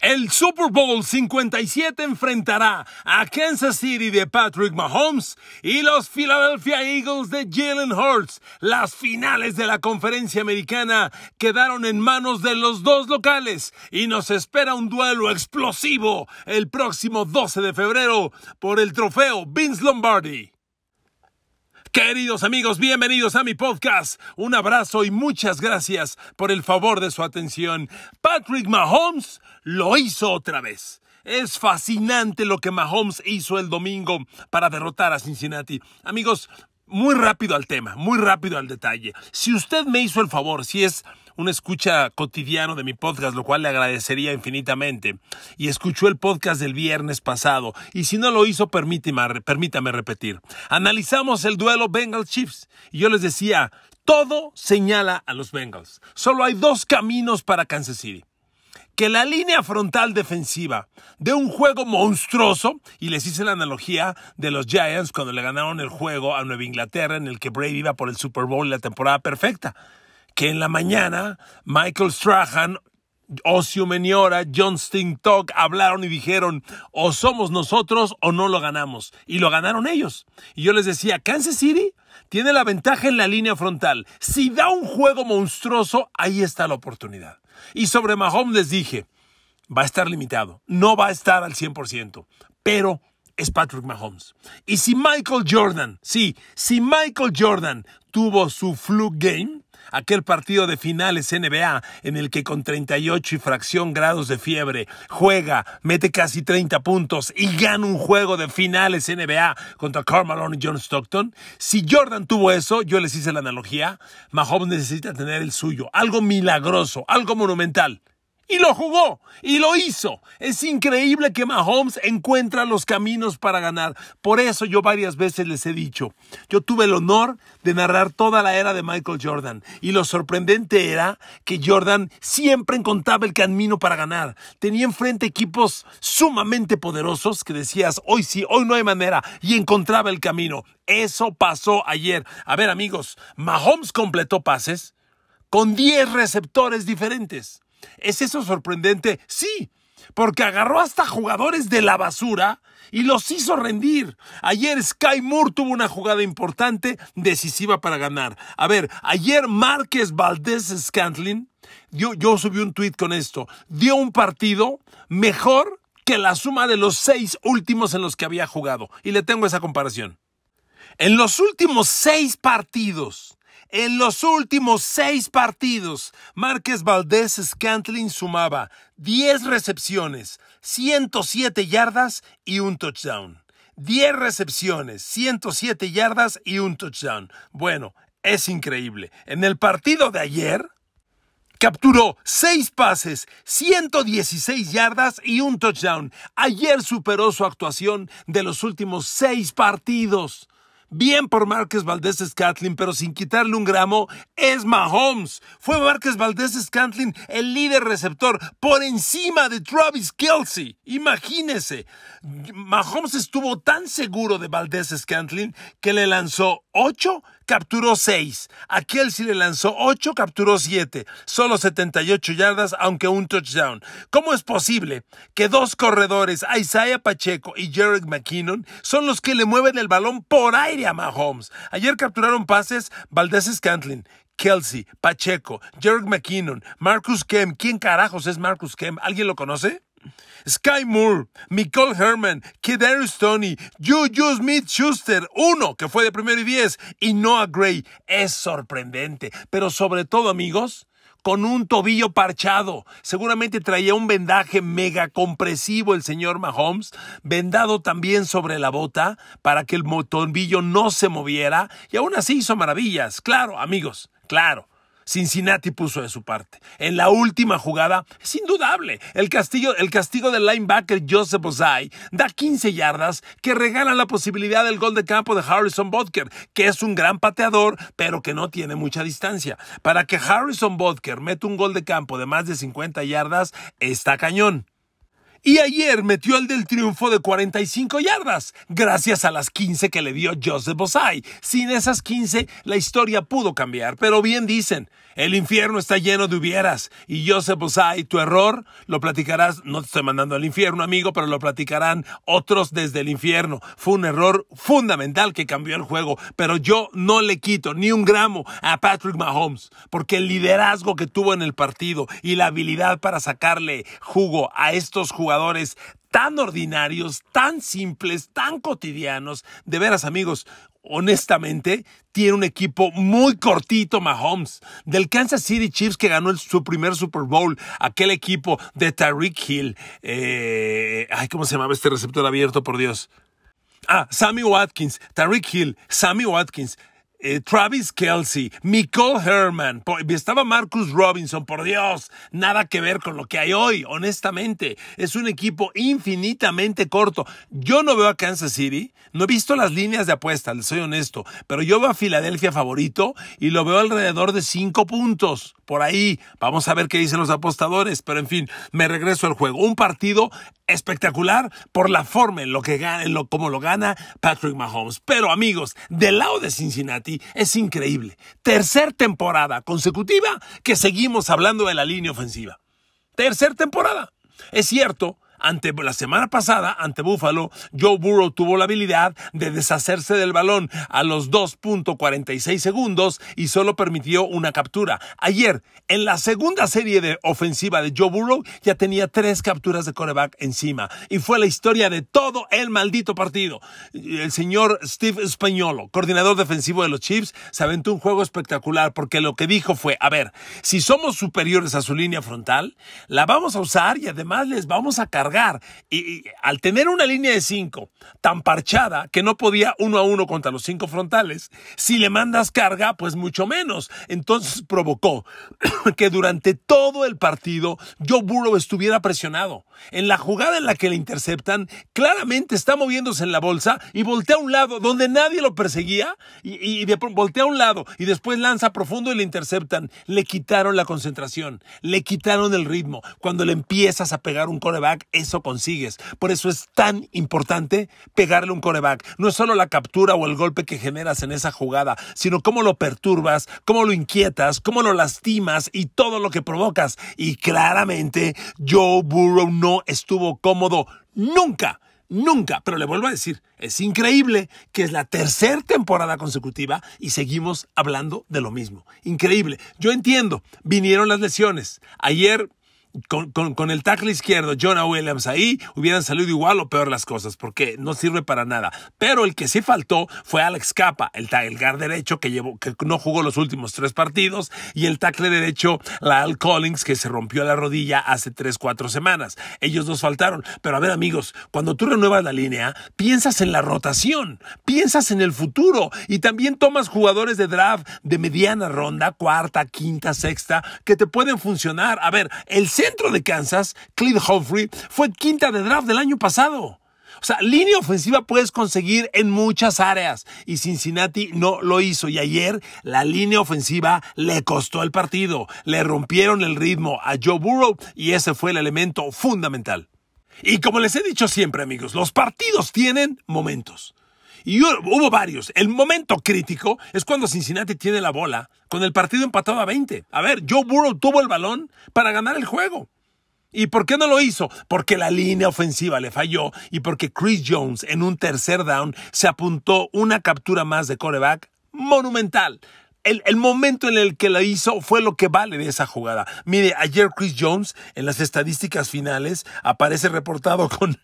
El Super Bowl 57 enfrentará a Kansas City de Patrick Mahomes y los Philadelphia Eagles de Jalen Hurts. Las finales de la conferencia americana quedaron en manos de los dos locales y nos espera un duelo explosivo el próximo 12 de febrero por el trofeo Vince Lombardi. Queridos amigos, bienvenidos a mi podcast. Un abrazo y muchas gracias por el favor de su atención. Patrick Mahomes lo hizo otra vez. Es fascinante lo que Mahomes hizo el domingo para derrotar a Cincinnati. Amigos, muy rápido al tema, muy rápido al detalle. Si usted me hizo el favor, si es una escucha cotidiano de mi podcast, lo cual le agradecería infinitamente, y escuchó el podcast del viernes pasado, y si no lo hizo, permítame, permítame repetir. Analizamos el duelo Bengals Chiefs, y yo les decía, todo señala a los Bengals. Solo hay dos caminos para Kansas City que la línea frontal defensiva de un juego monstruoso, y les hice la analogía de los Giants cuando le ganaron el juego a Nueva Inglaterra en el que Brady iba por el Super Bowl la temporada perfecta, que en la mañana Michael Strahan Ocio Meniora, John Talk, hablaron y dijeron, o somos nosotros o no lo ganamos. Y lo ganaron ellos. Y yo les decía, Kansas City tiene la ventaja en la línea frontal. Si da un juego monstruoso, ahí está la oportunidad. Y sobre Mahomes les dije, va a estar limitado, no va a estar al 100%, pero es Patrick Mahomes. Y si Michael Jordan, sí, si Michael Jordan tuvo su flu game, aquel partido de finales NBA en el que con 38 y fracción grados de fiebre juega, mete casi 30 puntos y gana un juego de finales NBA contra Malone y John Stockton. Si Jordan tuvo eso, yo les hice la analogía, Mahomes necesita tener el suyo, algo milagroso, algo monumental. Y lo jugó y lo hizo. Es increíble que Mahomes encuentra los caminos para ganar. Por eso yo varias veces les he dicho, yo tuve el honor de narrar toda la era de Michael Jordan. Y lo sorprendente era que Jordan siempre encontraba el camino para ganar. Tenía enfrente equipos sumamente poderosos que decías, hoy sí, hoy no hay manera. Y encontraba el camino. Eso pasó ayer. A ver amigos, Mahomes completó pases con 10 receptores diferentes. ¿Es eso sorprendente? Sí, porque agarró hasta jugadores de la basura y los hizo rendir. Ayer Sky Moore tuvo una jugada importante, decisiva para ganar. A ver, ayer Márquez Valdés Scantlin, yo, yo subí un tweet con esto, dio un partido mejor que la suma de los seis últimos en los que había jugado. Y le tengo esa comparación. En los últimos seis partidos en los últimos seis partidos, Márquez Valdés Scantling sumaba 10 recepciones, 107 yardas y un touchdown. 10 recepciones, 107 yardas y un touchdown. Bueno, es increíble. En el partido de ayer, Capturó 6 pases, 116 yardas y un touchdown. Ayer superó su actuación de los últimos seis partidos. Bien por Márquez Valdés Scantlin, pero sin quitarle un gramo, es Mahomes. Fue Márquez Valdés Scantlin el líder receptor por encima de Travis Kelsey. Imagínese, Mahomes estuvo tan seguro de Valdés Scantlin que le lanzó 8 capturó 6. A Kelsey le lanzó 8, capturó 7. Solo 78 yardas, aunque un touchdown. ¿Cómo es posible que dos corredores, Isaiah Pacheco y Jared McKinnon, son los que le mueven el balón por aire a Mahomes? Ayer capturaron pases Valdez Scantlin, Kelsey, Pacheco, Jerick McKinnon, Marcus Kem. ¿Quién carajos es Marcus Kem? ¿Alguien lo conoce? Sky Moore, Nicole Herman, Kid Tony, Juju Smith Schuster, uno que fue de primero y diez, y Noah Gray. Es sorprendente, pero sobre todo, amigos, con un tobillo parchado. Seguramente traía un vendaje mega compresivo el señor Mahomes, vendado también sobre la bota para que el tobillo no se moviera y aún así hizo maravillas. Claro, amigos, claro. Cincinnati puso de su parte. En la última jugada, es indudable, el castigo, el castigo del linebacker Joseph Ozai da 15 yardas que regalan la posibilidad del gol de campo de Harrison Bodker, que es un gran pateador, pero que no tiene mucha distancia. Para que Harrison Bodker meta un gol de campo de más de 50 yardas, está cañón. Y ayer metió el del triunfo de 45 yardas, gracias a las 15 que le dio Joseph Bosai. Sin esas 15, la historia pudo cambiar, pero bien dicen, el infierno está lleno de hubieras. Y Joseph Bosai, tu error, lo platicarás, no te estoy mandando al infierno, amigo, pero lo platicarán otros desde el infierno. Fue un error fundamental que cambió el juego, pero yo no le quito ni un gramo a Patrick Mahomes, porque el liderazgo que tuvo en el partido y la habilidad para sacarle jugo a estos jugadores jugadores tan ordinarios, tan simples, tan cotidianos. De veras, amigos, honestamente, tiene un equipo muy cortito Mahomes. Del Kansas City Chiefs que ganó su primer Super Bowl, aquel equipo de Tariq Hill. Eh, ay, ¿cómo se llamaba este receptor abierto, por Dios? Ah, Sammy Watkins, Tariq Hill, Sammy Watkins, eh, Travis Kelsey, Nicole Herman, estaba Marcus Robinson, por Dios, nada que ver con lo que hay hoy, honestamente. Es un equipo infinitamente corto. Yo no veo a Kansas City, no he visto las líneas de apuesta, soy honesto, pero yo veo a Filadelfia favorito y lo veo alrededor de cinco puntos. Por ahí, vamos a ver qué dicen los apostadores, pero en fin, me regreso al juego. Un partido espectacular por la forma en lo que gana, lo, como lo gana Patrick Mahomes. Pero amigos, del lado de Cincinnati es increíble. Tercer temporada consecutiva que seguimos hablando de la línea ofensiva. Tercer temporada. Es cierto ante la semana pasada, ante Buffalo, Joe Burrow tuvo la habilidad de deshacerse del balón a los 2.46 segundos y solo permitió una captura. Ayer, en la segunda serie de ofensiva de Joe Burrow, ya tenía tres capturas de coreback encima. Y fue la historia de todo el maldito partido. El señor Steve Spagnolo, coordinador defensivo de los Chiefs, se aventó un juego espectacular porque lo que dijo fue, a ver, si somos superiores a su línea frontal, la vamos a usar y además les vamos a cargar y, al tener una línea de cinco tan parchada que no podía uno a uno contra los cinco frontales, si le mandas carga, pues mucho menos. Entonces provocó que durante todo el partido Joe Burrow estuviera presionado. En la jugada en la que le interceptan, claramente está moviéndose en la bolsa y voltea a un lado donde nadie lo perseguía y, voltea a un lado y después lanza profundo y le interceptan. Le quitaron la concentración, le quitaron el ritmo. Cuando le empiezas a pegar un coreback, eso consigues. Por eso es tan importante pegarle un coreback. No es solo la captura o el golpe que generas en esa jugada, sino cómo lo perturbas, cómo lo inquietas, cómo lo lastimas y todo lo que provocas. Y claramente Joe Burrow no estuvo cómodo nunca. Nunca, pero le vuelvo a decir, es increíble que es la tercera temporada consecutiva y seguimos hablando de lo mismo. Increíble. Yo entiendo, vinieron las lesiones. Ayer con, el tackle izquierdo, Jonah Williams, ahí hubieran salido igual o peor las cosas, porque no sirve para nada. Pero el que sí faltó fue Alex Capa, el tackle derecho que, llevó, que no jugó los últimos tres partidos, y el tackle derecho, Lyle Collins, que se rompió la rodilla hace tres, cuatro semanas. Ellos dos faltaron. Pero a ver, amigos, cuando tú renuevas la línea, piensas en la rotación, piensas en el futuro, y también tomas jugadores de draft de mediana ronda, cuarta, quinta, sexta, que te pueden funcionar. A ver, el centro de Kansas, Clint Humphrey, fue quinta de draft del año pasado. O sea, línea ofensiva puedes conseguir en muchas áreas y Cincinnati no lo hizo. Y ayer la línea ofensiva le costó el partido, le rompieron el ritmo a Joe Burrow y ese fue el elemento fundamental. Y como les he dicho siempre amigos, los partidos tienen momentos. Y hubo varios. El momento crítico es cuando Cincinnati tiene la bola, con el partido empatado a 20. A ver, Joe Burrow tuvo el balón para ganar el juego. ¿Y por qué no lo hizo? Porque la línea ofensiva le falló y porque Chris Jones en un tercer down se apuntó una captura más de coreback monumental el, momento en el que la hizo fue lo que vale de esa jugada. Mire, ayer Chris Jones en las estadísticas finales aparece reportado con,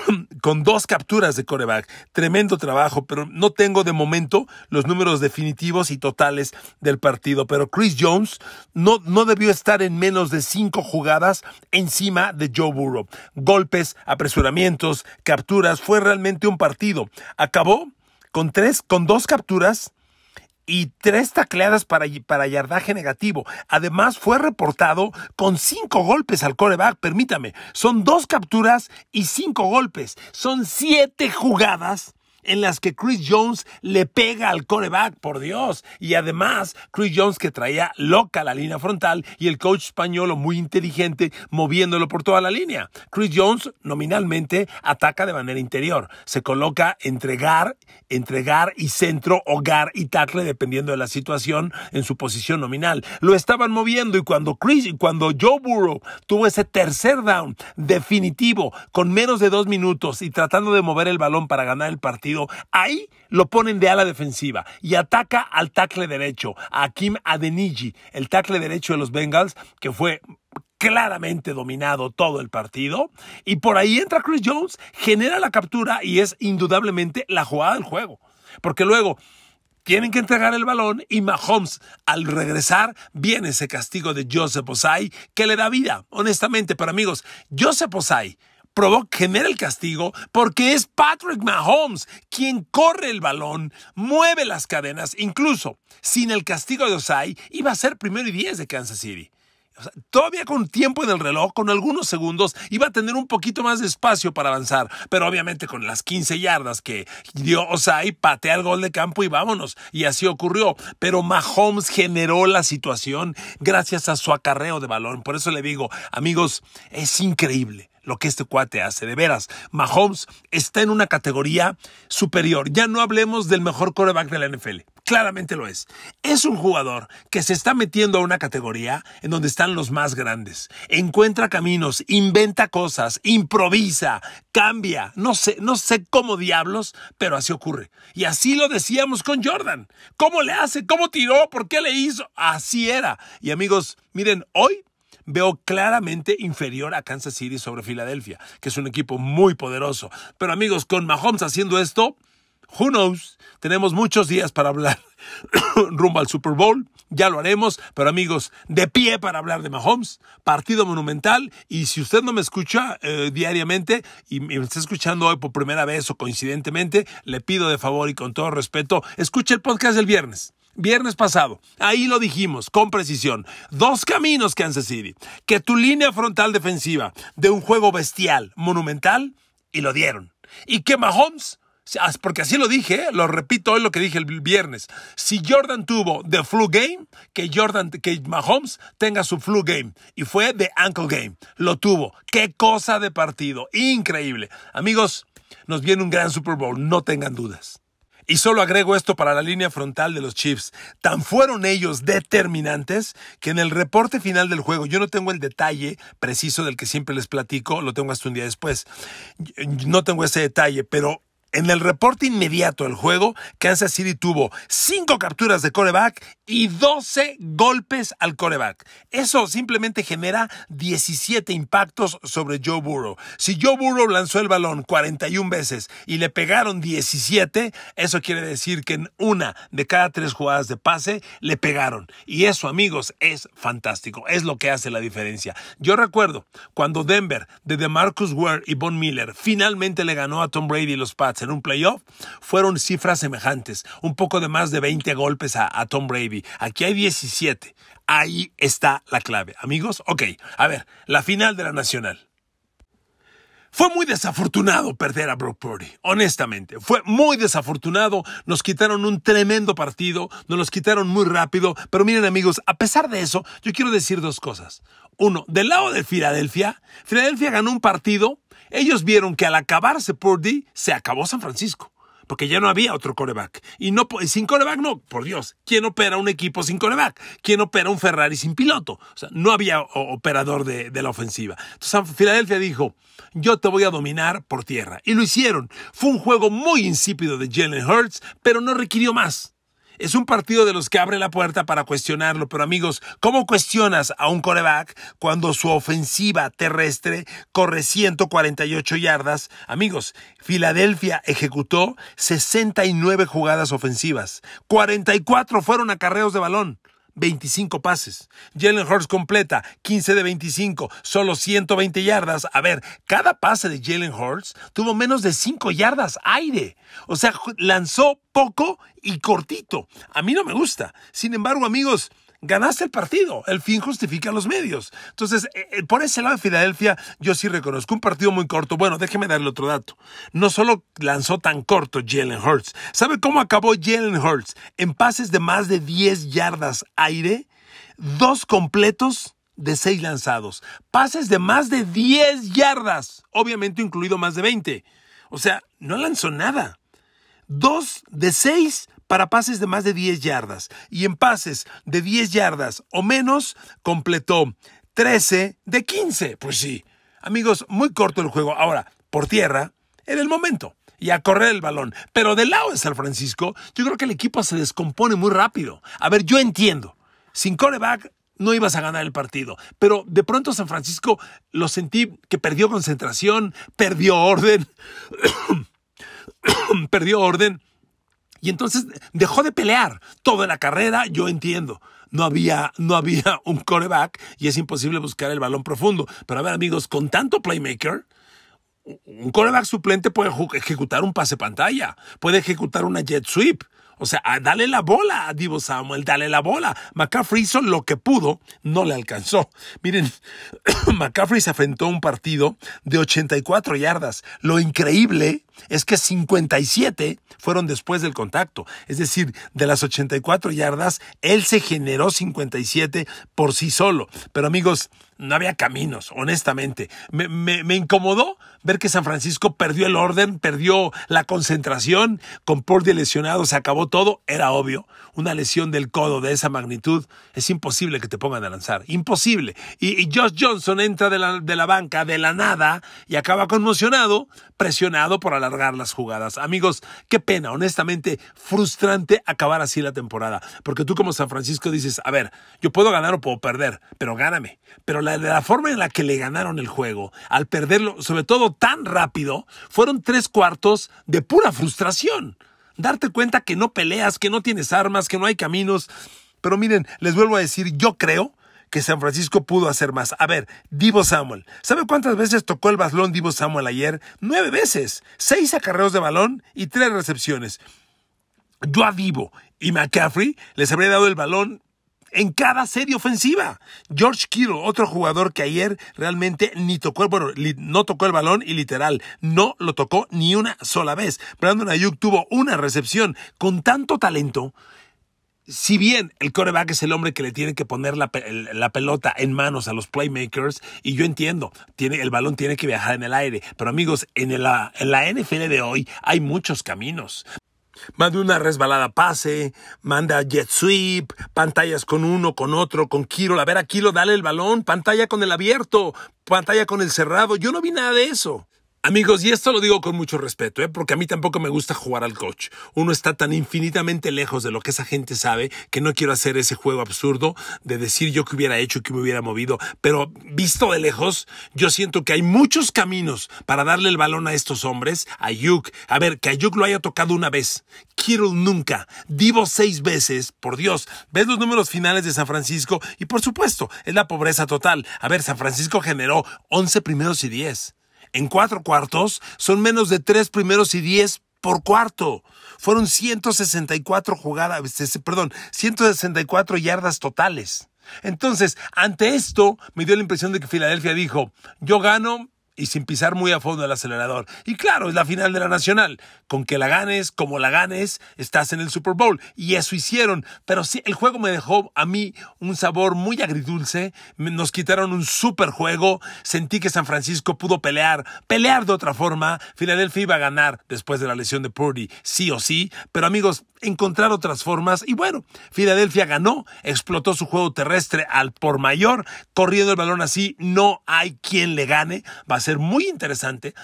con dos capturas de coreback. Tremendo trabajo, pero no tengo de momento los números definitivos y totales del partido. Pero Chris Jones no, no debió estar en menos de cinco jugadas encima de Joe Burrow. Golpes, apresuramientos, capturas, fue realmente un partido. Acabó con tres, con dos capturas y tres tacleadas para, para yardaje negativo. Además, fue reportado con cinco golpes al coreback. Permítame, son dos capturas y cinco golpes. Son siete jugadas en las que Chris Jones le pega al coreback, por Dios. Y además, Chris Jones que traía loca la línea frontal y el coach español muy inteligente moviéndolo por toda la línea. Chris Jones nominalmente ataca de manera interior. Se coloca entregar, entregar y centro, hogar y tackle dependiendo de la situación en su posición nominal. Lo estaban moviendo y cuando Chris, cuando Joe Burrow tuvo ese tercer down definitivo con menos de dos minutos y tratando de mover el balón para ganar el partido, Ahí lo ponen de ala defensiva y ataca al tackle derecho, a Kim Adeniji, el tackle derecho de los Bengals, que fue claramente dominado todo el partido. Y por ahí entra Chris Jones, genera la captura y es indudablemente la jugada del juego. Porque luego tienen que entregar el balón y Mahomes al regresar viene ese castigo de Joseph Osai que le da vida. Honestamente, para amigos, Joseph Osai genera el castigo porque es Patrick Mahomes quien corre el balón, mueve las cadenas, incluso sin el castigo de Osai iba a ser primero y diez de Kansas City. todavía con tiempo en el reloj, con algunos segundos, iba a tener un poquito más de espacio para avanzar. Pero obviamente con las 15 yardas que dio Osai, patea el gol de campo y vámonos. Y así ocurrió. Pero Mahomes generó la situación gracias a su acarreo de balón. Por eso le digo, amigos, es increíble lo que este cuate hace, de veras. Mahomes está en una categoría superior. Ya no hablemos del mejor coreback de la NFL. Claramente lo es. Es un jugador que se está metiendo a una categoría en donde están los más grandes. Encuentra caminos, inventa cosas, improvisa, cambia. No sé, no sé cómo diablos, pero así ocurre. Y así lo decíamos con Jordan. ¿Cómo le hace? ¿Cómo tiró? ¿Por qué le hizo? Así era. Y amigos, miren, hoy veo claramente inferior a Kansas City sobre Filadelfia, que es un equipo muy poderoso. Pero amigos, con Mahomes haciendo esto, who knows, tenemos muchos días para hablar rumbo al Super Bowl, ya lo haremos, pero amigos, de pie para hablar de Mahomes, partido monumental, y si usted no me escucha eh, diariamente y me está escuchando hoy por primera vez o coincidentemente, le pido de favor y con todo respeto, escuche el podcast del viernes. Viernes pasado, ahí lo dijimos con precisión. Dos caminos, Kansas City. Que tu línea frontal defensiva de un juego bestial, monumental, y lo dieron. Y que Mahomes porque así lo dije, eh, lo repito hoy lo que dije el viernes. Si Jordan tuvo the flu game, que Jordan, que Mahomes tenga su flu game. Y fue the ankle game. Lo tuvo. Qué cosa de partido. Increíble. Amigos, nos viene un gran Super Bowl. No tengan dudas. Y solo agrego esto para la línea frontal de los Chiefs. Tan fueron ellos determinantes que en el reporte final del juego, yo no tengo el detalle preciso del que siempre les platico, lo tengo hasta un día después. No tengo ese detalle, pero en el reporte inmediato del juego, Kansas City tuvo 5 capturas de coreback y 12 golpes al coreback. Eso simplemente genera 17 impactos sobre Joe Burrow. Si Joe Burrow lanzó el balón 41 veces y le pegaron 17, eso quiere decir que en una de cada tres jugadas de pase le pegaron. Y eso, amigos, es fantástico. Es lo que hace la diferencia. Yo recuerdo cuando Denver, de DeMarcus Ware y Von Miller, finalmente le ganó a Tom Brady y los Pats en un playoff fueron cifras semejantes, un poco de más de 20 golpes a, Tom Brady. Aquí hay 17. Ahí está la clave, amigos. Ok, a ver, la final de la Nacional. Fue muy desafortunado perder a Brock Purdy, honestamente. Fue muy desafortunado. Nos quitaron un tremendo partido, nos los quitaron muy rápido. Pero miren, amigos, a pesar de eso, yo quiero decir dos cosas. Uno, del lado de Filadelfia, Filadelfia ganó un partido ellos vieron que al acabarse Purdy, se acabó San Francisco, porque ya no había otro coreback. Y no, sin coreback no, por Dios, ¿quién opera un equipo sin coreback? ¿Quién opera un Ferrari sin piloto? O sea, no había operador de, de la ofensiva. Entonces Filadelfia dijo, yo te voy a dominar por tierra. Y lo hicieron. Fue un juego muy insípido de Jalen Hurts, pero no requirió más. Es un partido de los que abre la puerta para cuestionarlo, pero amigos, ¿cómo cuestionas a un coreback cuando su ofensiva terrestre corre 148 yardas? Amigos, Filadelfia ejecutó 69 jugadas ofensivas, 44 fueron acarreos de balón. 25 pases. Jalen Hurts completa 15 de 25, solo 120 yardas. A ver, cada pase de Jalen Hurts tuvo menos de 5 yardas aire. O sea, lanzó poco y cortito. A mí no me gusta. Sin embargo, amigos, ganaste el partido. El fin justifica los medios. Entonces, eh, eh, por ese lado de Filadelfia, yo sí reconozco un partido muy corto. Bueno, déjeme darle otro dato. No solo lanzó tan corto Jalen Hurts. ¿Sabe cómo acabó Jalen Hurts? En pases de más de 10 yardas aire, dos completos de seis lanzados. Pases de más de 10 yardas, obviamente incluido más de 20. O sea, no lanzó nada. Dos de seis para pases de más de 10 yardas y en pases de 10 yardas o menos completó 13 de 15. Pues sí, amigos, muy corto el juego. Ahora, por tierra, en el momento y a correr el balón. Pero del lado de San Francisco, yo creo que el equipo se descompone muy rápido. A ver, yo entiendo. Sin coreback no ibas a ganar el partido. Pero de pronto San Francisco lo sentí que perdió concentración, perdió orden, perdió orden y entonces dejó de pelear. toda la carrera, yo entiendo. No había, no había un coreback y es imposible buscar el balón profundo. Pero a ver, amigos, con tanto playmaker, un coreback suplente puede ejecutar un pase pantalla, puede ejecutar una jet sweep. O sea, dale la bola a Divo Samuel, dale la bola. McCaffrey hizo lo que pudo, no le alcanzó. Miren, McCaffrey se afrentó un partido de 84 yardas. Lo increíble es que 57 fueron después del contacto. Es decir, de las 84 yardas, él se generó 57 por sí solo. Pero amigos, no había caminos, honestamente. Me, incomodó ver que San Francisco perdió el orden, perdió la concentración, con de lesionado se acabó todo, era obvio. Una lesión del codo de esa magnitud es imposible que te pongan a lanzar, imposible. Y, Josh Johnson entra de la, de la banca de la nada y acaba conmocionado, presionado por la alargar las jugadas. Amigos, qué pena, honestamente, frustrante acabar así la temporada, porque tú como San Francisco dices, a ver, yo puedo ganar o puedo perder, pero gáname. Pero la, la forma en la que le ganaron el juego, al perderlo, sobre todo tan rápido, fueron tres cuartos de pura frustración. Darte cuenta que no peleas, que no tienes armas, que no hay caminos. Pero miren, les vuelvo a decir, yo creo que San Francisco pudo hacer más. A ver, Divo Samuel. ¿Sabe cuántas veces tocó el balón Divo Samuel ayer? Nueve veces. Seis acarreos de balón y tres recepciones. Yo a Divo y McCaffrey les habría dado el balón en cada serie ofensiva. George Kittle, otro jugador que ayer realmente ni tocó no tocó el balón y literal, no lo tocó ni una sola vez. Brandon Ayuk tuvo una recepción con tanto talento si bien el coreback es el hombre que le tiene que poner la, pelota en manos a los playmakers, y yo entiendo, tiene, el balón tiene que viajar en el aire, pero amigos, en la, en la NFL de hoy hay muchos caminos. Manda una resbalada pase, manda jet sweep, pantallas con uno, con otro, con Kiro. A ver, a Kiro, dale el balón, pantalla con el abierto, pantalla con el cerrado. Yo no vi nada de eso. Amigos, y esto lo digo con mucho respeto, ¿eh? porque a mí tampoco me gusta jugar al coach. Uno está tan infinitamente lejos de lo que esa gente sabe que no quiero hacer ese juego absurdo de decir yo que hubiera hecho, que me hubiera movido. Pero visto de lejos, yo siento que hay muchos caminos para darle el balón a estos hombres. A Yuk. a ver, que a Yuk lo haya tocado una vez, Quiero nunca, Divo seis veces, por Dios. Ves los números finales de San Francisco y por supuesto, es la pobreza total. A ver, San Francisco generó 11 primeros y 10 en cuatro cuartos son menos de tres primeros y diez por cuarto. Fueron 164 jugadas, este, perdón, 164 yardas totales. Entonces, ante esto, me dio la impresión de que Filadelfia dijo, yo gano, y sin pisar muy a fondo el acelerador. Y claro, es la final de la Nacional. Con que la ganes, como la ganes, estás en el Super Bowl. Y eso hicieron. Pero sí, el juego me dejó a mí un sabor muy agridulce. Nos quitaron un super juego. Sentí que San Francisco pudo pelear, pelear de otra forma. Filadelfia iba a ganar después de la lesión de Purdy, sí o sí. Pero amigos, encontrar otras formas. Y bueno, Filadelfia ganó, explotó su juego terrestre al por mayor, corriendo el balón así, no hay quien le gane. Va a ser muy interesante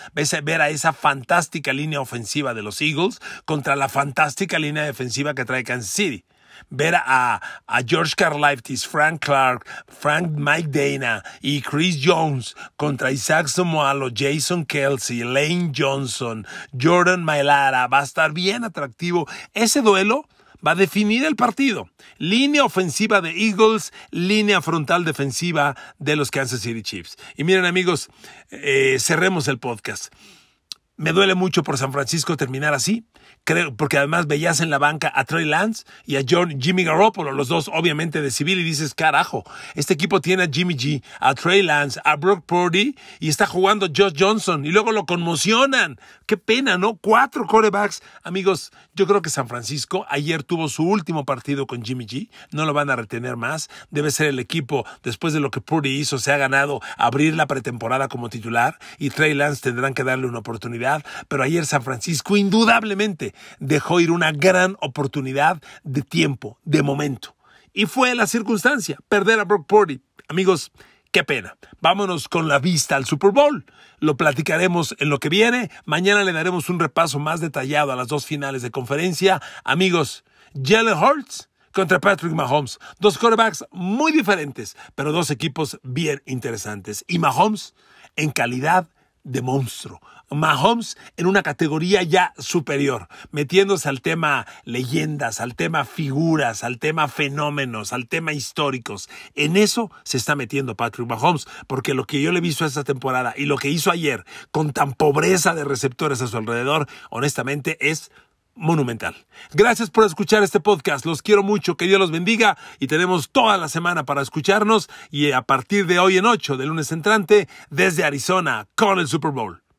ver a esa fantástica línea ofensiva de los Eagles contra la fantástica línea defensiva que trae Kansas City ver a, a George Karlaftis, Frank Clark, Frank Mike Dana y Chris Jones contra Isaac Somoalo, Jason Kelsey, Lane Johnson, Jordan Mailara. Va a estar bien atractivo. Ese duelo va a definir el partido. Línea ofensiva de Eagles, línea frontal defensiva de los Kansas City Chiefs. Y miren amigos, eh, cerremos el podcast. Me duele mucho por San Francisco terminar así, creo, porque además veías en la banca a Trey Lance y a John, Jimmy Garoppolo, los dos obviamente de civil, y dices, carajo, este equipo tiene a Jimmy G, a Trey Lance, a Brock Purdy y está jugando Josh Johnson y luego lo conmocionan. Qué pena, ¿no? Cuatro corebacks. Amigos, yo creo que San Francisco ayer tuvo su último partido con Jimmy G, no lo van a retener más, debe ser el equipo, después de lo que Purdy hizo, se ha ganado abrir la pretemporada como titular y Trey Lance tendrán que darle una oportunidad, pero ayer San Francisco indudablemente dejó ir una gran oportunidad de tiempo, de momento. Y fue la circunstancia, perder a Brock Purdy. Amigos, Qué pena. Vámonos con la vista al Super Bowl. Lo platicaremos en lo que viene. Mañana le daremos un repaso más detallado a las dos finales de conferencia. Amigos, Jalen Hurts contra Patrick Mahomes. Dos quarterbacks muy diferentes, pero dos equipos bien interesantes. Y Mahomes en calidad de monstruo. Mahomes en una categoría ya superior, metiéndose al tema leyendas, al tema figuras, al tema fenómenos, al tema históricos. En eso se está metiendo Patrick Mahomes, porque lo que yo le he visto esta temporada y lo que hizo ayer con tan pobreza de receptores a su alrededor, honestamente es monumental. Gracias por escuchar este podcast, los quiero mucho, que Dios los bendiga y tenemos toda la semana para escucharnos y a partir de hoy en 8, de lunes entrante, desde Arizona, con el Super Bowl.